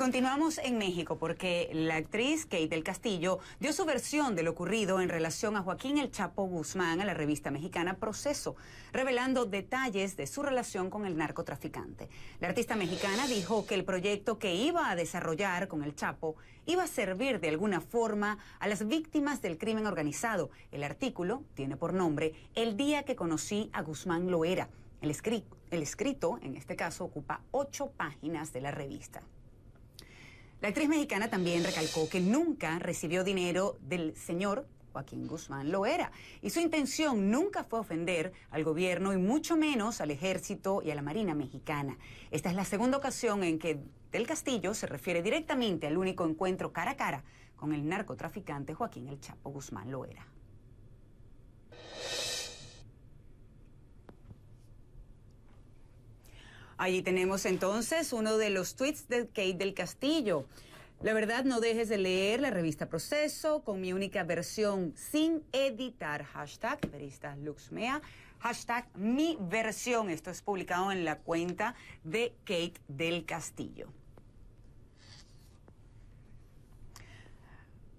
Continuamos en México porque la actriz Kate del Castillo dio su versión de lo ocurrido en relación a Joaquín El Chapo Guzmán a la revista mexicana Proceso, revelando detalles de su relación con el narcotraficante. La artista mexicana dijo que el proyecto que iba a desarrollar con El Chapo iba a servir de alguna forma a las víctimas del crimen organizado. El artículo tiene por nombre El día que conocí a Guzmán Loera. El, el escrito, en este caso, ocupa ocho páginas de la revista. La actriz mexicana también recalcó que nunca recibió dinero del señor Joaquín Guzmán Loera. Y su intención nunca fue ofender al gobierno y mucho menos al ejército y a la Marina mexicana. Esta es la segunda ocasión en que Del Castillo se refiere directamente al único encuentro cara a cara con el narcotraficante Joaquín El Chapo Guzmán Loera. Allí tenemos entonces uno de los tweets de Kate del Castillo. La verdad, no dejes de leer la revista Proceso con mi única versión sin editar. Hashtag verista Luxmea. Hashtag mi versión. Esto es publicado en la cuenta de Kate del Castillo.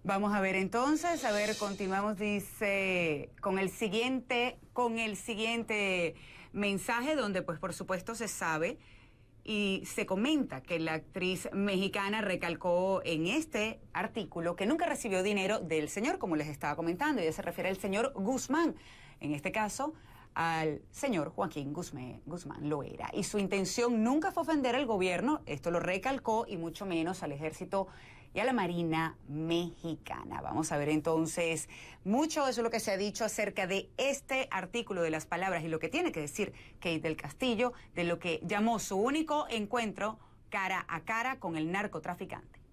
Vamos a ver entonces, a ver, continuamos, dice, con el siguiente, con el siguiente mensaje donde pues por supuesto se sabe y se comenta que la actriz mexicana recalcó en este artículo que nunca recibió dinero del señor, como les estaba comentando, y se refiere al señor Guzmán. En este caso, al señor Joaquín Guzmán, Guzmán Loera. Y su intención nunca fue ofender al gobierno, esto lo recalcó, y mucho menos al ejército y a la Marina Mexicana. Vamos a ver entonces mucho de eso es lo que se ha dicho acerca de este artículo de las palabras y lo que tiene que decir Kate del Castillo de lo que llamó su único encuentro cara a cara con el narcotraficante.